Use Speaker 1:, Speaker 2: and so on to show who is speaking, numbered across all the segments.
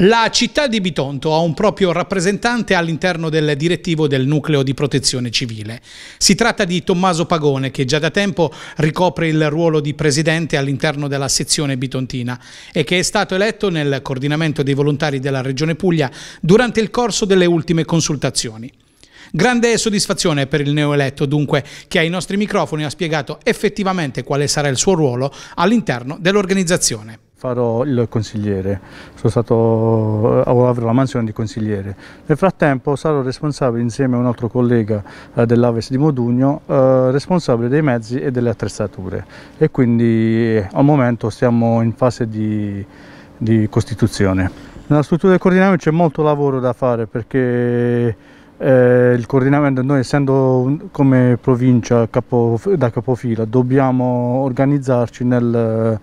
Speaker 1: La città di Bitonto ha un proprio rappresentante all'interno del direttivo del nucleo di protezione civile. Si tratta di Tommaso Pagone che già da tempo ricopre il ruolo di presidente all'interno della sezione bitontina e che è stato eletto nel coordinamento dei volontari della Regione Puglia durante il corso delle ultime consultazioni. Grande soddisfazione per il neoeletto dunque che ai nostri microfoni ha spiegato effettivamente quale sarà il suo ruolo all'interno dell'organizzazione
Speaker 2: farò il consigliere, stato, eh, avrò la mansione di consigliere. Nel frattempo sarò responsabile insieme a un altro collega eh, dell'Aves di Modugno, eh, responsabile dei mezzi e delle attrezzature e quindi eh, al momento stiamo in fase di, di costituzione. Nella struttura del coordinamento c'è molto lavoro da fare perché eh, il coordinamento, noi essendo un, come provincia capo, da capofila dobbiamo organizzarci nel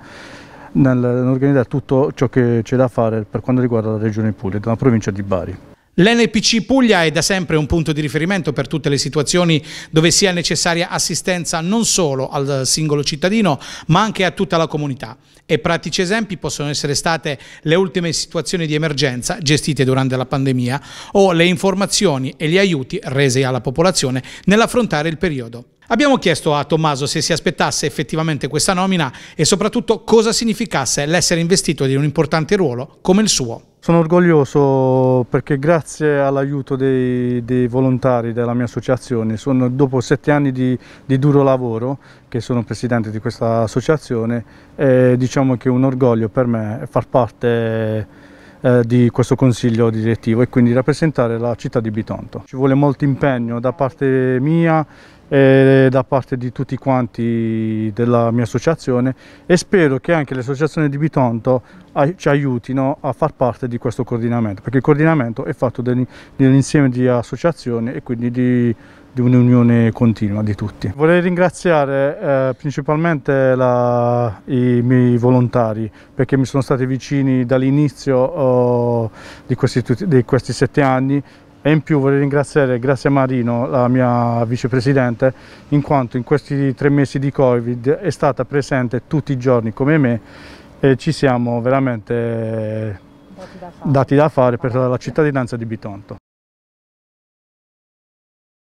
Speaker 2: nell'organizzare tutto ciò che c'è da fare per quanto riguarda la regione Puglia, la provincia di Bari.
Speaker 1: L'NPC Puglia è da sempre un punto di riferimento per tutte le situazioni dove sia necessaria assistenza non solo al singolo cittadino ma anche a tutta la comunità e pratici esempi possono essere state le ultime situazioni di emergenza gestite durante la pandemia o le informazioni e gli aiuti resi alla popolazione nell'affrontare il periodo. Abbiamo chiesto a Tommaso se si aspettasse effettivamente questa nomina e soprattutto cosa significasse l'essere investito di un importante ruolo come il suo.
Speaker 2: Sono orgoglioso perché grazie all'aiuto dei, dei, volontari della mia associazione, sono, dopo sette anni di, di, duro lavoro che sono presidente di questa associazione, è, eh, diciamo che un orgoglio per me far parte eh, di questo consiglio direttivo e quindi rappresentare la città di Bitonto. Ci vuole molto impegno da parte mia e da parte di tutti quanti della mia associazione e spero che anche le associazioni di Bitonto ci aiutino a far parte di questo coordinamento perché il coordinamento è fatto dell'insieme di associazioni e quindi di di un'unione continua di tutti. Vorrei ringraziare eh, principalmente la, i miei volontari perché mi sono stati vicini dall'inizio oh, di, di, questi, sette anni e in più vorrei ringraziare Grazia Marino, la mia vicepresidente, in quanto in questi tre mesi di Covid è stata presente tutti i giorni come me e ci siamo veramente dati da fare, dati da fare per la cittadinanza di Bitonto.